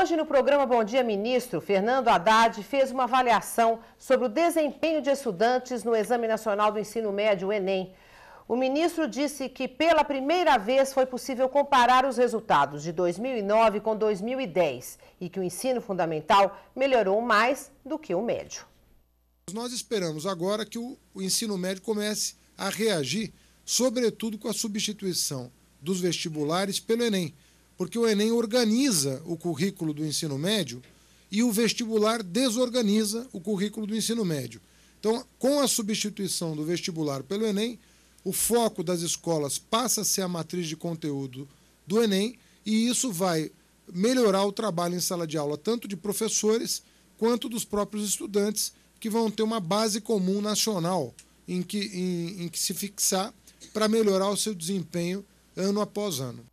Hoje, no programa Bom Dia Ministro, Fernando Haddad fez uma avaliação sobre o desempenho de estudantes no Exame Nacional do Ensino Médio, o Enem. O ministro disse que pela primeira vez foi possível comparar os resultados de 2009 com 2010 e que o ensino fundamental melhorou mais do que o médio. Nós esperamos agora que o ensino médio comece a reagir, sobretudo com a substituição dos vestibulares pelo Enem porque o Enem organiza o currículo do ensino médio e o vestibular desorganiza o currículo do ensino médio. Então, com a substituição do vestibular pelo Enem, o foco das escolas passa a ser a matriz de conteúdo do Enem e isso vai melhorar o trabalho em sala de aula, tanto de professores quanto dos próprios estudantes, que vão ter uma base comum nacional em que, em, em que se fixar para melhorar o seu desempenho ano após ano.